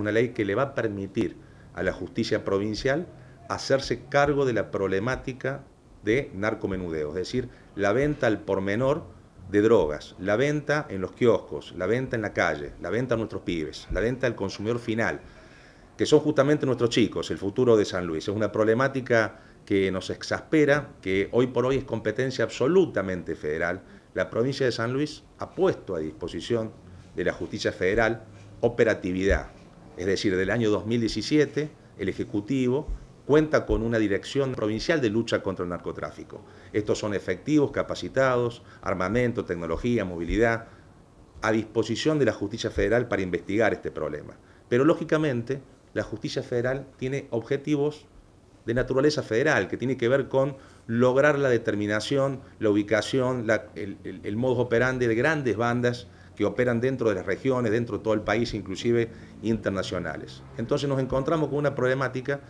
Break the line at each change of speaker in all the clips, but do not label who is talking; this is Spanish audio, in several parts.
una ley que le va a permitir a la justicia provincial hacerse cargo de la problemática de narcomenudeo, es decir, la venta al por menor de drogas, la venta en los kioscos, la venta en la calle, la venta a nuestros pibes, la venta al consumidor final, que son justamente nuestros chicos, el futuro de San Luis. Es una problemática que nos exaspera, que hoy por hoy es competencia absolutamente federal. La provincia de San Luis ha puesto a disposición de la justicia federal operatividad, es decir, del año 2017, el Ejecutivo cuenta con una dirección provincial de lucha contra el narcotráfico. Estos son efectivos, capacitados, armamento, tecnología, movilidad, a disposición de la justicia federal para investigar este problema. Pero lógicamente, la justicia federal tiene objetivos de naturaleza federal, que tiene que ver con lograr la determinación, la ubicación, el, modo operante operandi de grandes bandas que operan dentro de las regiones, dentro de todo el país, inclusive internacionales. Entonces nos encontramos con una problemática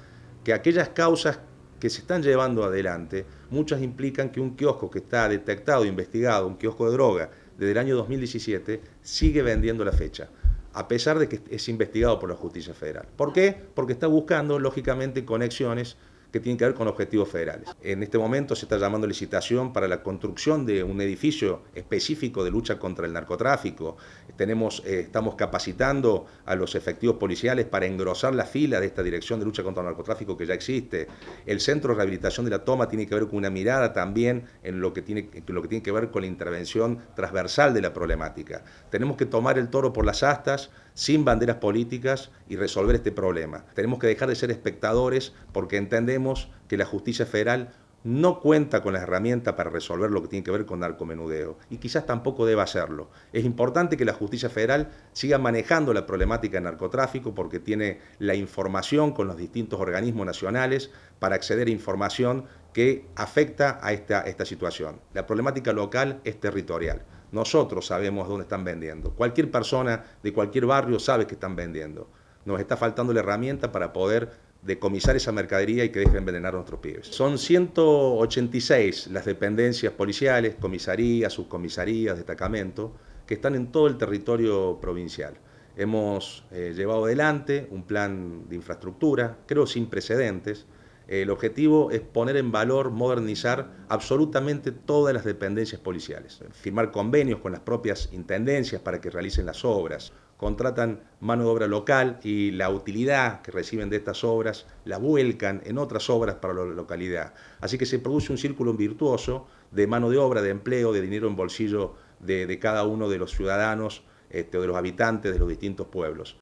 que aquellas causas que se están llevando adelante, muchas implican que un kiosco que está detectado, investigado, un kiosco de droga, desde el año 2017, sigue vendiendo la fecha a pesar de que es investigado por la justicia federal. ¿Por qué? Porque está buscando, lógicamente, conexiones que tienen que ver con objetivos federales. En este momento se está llamando licitación para la construcción de un edificio específico de lucha contra el narcotráfico. Tenemos, eh, estamos capacitando a los efectivos policiales para engrosar la fila de esta dirección de lucha contra el narcotráfico que ya existe. El centro de rehabilitación de la toma tiene que ver con una mirada también en lo que tiene, en lo que, tiene que ver con la intervención transversal de la problemática. Tenemos que tomar el toro por las astas sin banderas políticas y resolver este problema. Tenemos que dejar de ser espectadores porque entendemos que la justicia federal no cuenta con la herramientas para resolver lo que tiene que ver con narcomenudeo y quizás tampoco deba hacerlo. Es importante que la justicia federal siga manejando la problemática de narcotráfico porque tiene la información con los distintos organismos nacionales para acceder a información que afecta a esta situación. La problemática local es territorial. Nosotros sabemos dónde están vendiendo. Cualquier persona de cualquier barrio sabe que están vendiendo. Nos está faltando la herramienta para poder decomisar esa mercadería y que dejen envenenar nuestros pibes. Son 186 las dependencias policiales, comisarías, subcomisarías, destacamentos, que están en todo el territorio provincial. Hemos eh, llevado adelante un plan de infraestructura, creo sin precedentes, el objetivo es poner en valor, modernizar absolutamente todas las dependencias policiales, firmar convenios con las propias intendencias para que realicen las obras, contratan mano de obra local y la utilidad que reciben de estas obras la vuelcan en otras obras para la localidad. Así que se produce un círculo virtuoso de mano de obra, de empleo, de dinero en bolsillo de, cada uno de los ciudadanos este, o de los habitantes de los distintos pueblos.